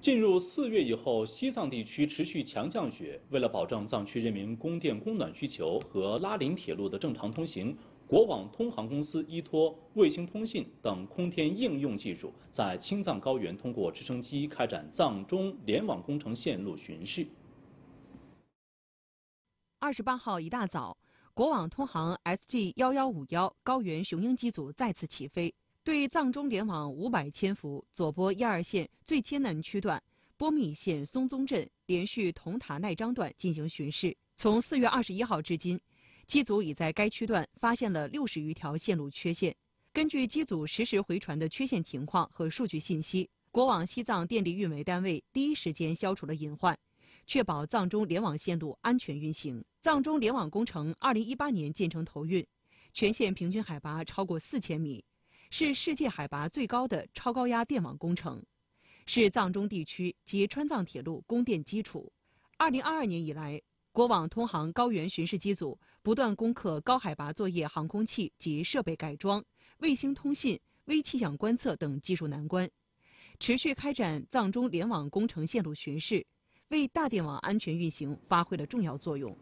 进入四月以后，西藏地区持续强降雪。为了保障藏区人民供电供暖需求和拉林铁路的正常通行，国网通航公司依托卫星通信等空天应用技术，在青藏高原通过直升机开展藏中联网工程线路巡视。二十八号一大早，国网通航 S G 幺幺五幺高原雄鹰机组再次起飞。对藏中联网五百千伏左波一二线最艰难区段波密县松宗镇连续铜塔耐张段进行巡视。从四月二十一号至今，机组已在该区段发现了六十余条线路缺陷。根据机组实时回传的缺陷情况和数据信息，国网西藏电力运维单位第一时间消除了隐患，确保藏中联网线路安全运行。藏中联网工程二零一八年建成投运，全线平均海拔超过四千米。是世界海拔最高的超高压电网工程，是藏中地区及川藏铁路供电基础。二零二二年以来，国网通航高原巡视机组不断攻克高海拔作业航空器及设备改装、卫星通信、微气象观测等技术难关，持续开展藏中联网工程线路巡视，为大电网安全运行发挥了重要作用。